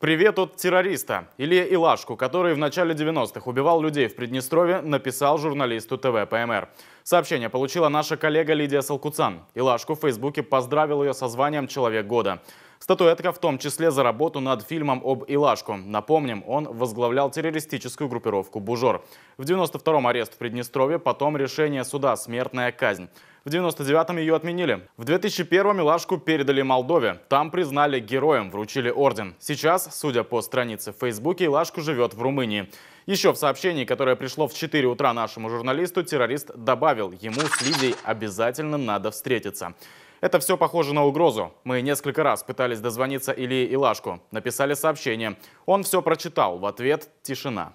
Привет от террориста. Илья Илашку, который в начале 90-х убивал людей в Приднестровье, написал журналисту ТВ ПМР. Сообщение получила наша коллега Лидия Салкуцан. Илашку в Фейсбуке поздравил ее со званием «Человек года». Статуэтка в том числе за работу над фильмом об Илашку. Напомним, он возглавлял террористическую группировку «Бужор». В 92-м арест в Приднестровье, потом решение суда «Смертная казнь». В 99-м ее отменили. В 2001-м Милашку передали Молдове. Там признали героем, вручили орден. Сейчас, судя по странице в Фейсбуке, Илашку живет в Румынии. Еще в сообщении, которое пришло в 4 утра нашему журналисту, террорист добавил, ему с Лидией обязательно надо встретиться. Это все похоже на угрозу. Мы несколько раз пытались дозвониться Илье Илашку. Написали сообщение. Он все прочитал. В ответ тишина.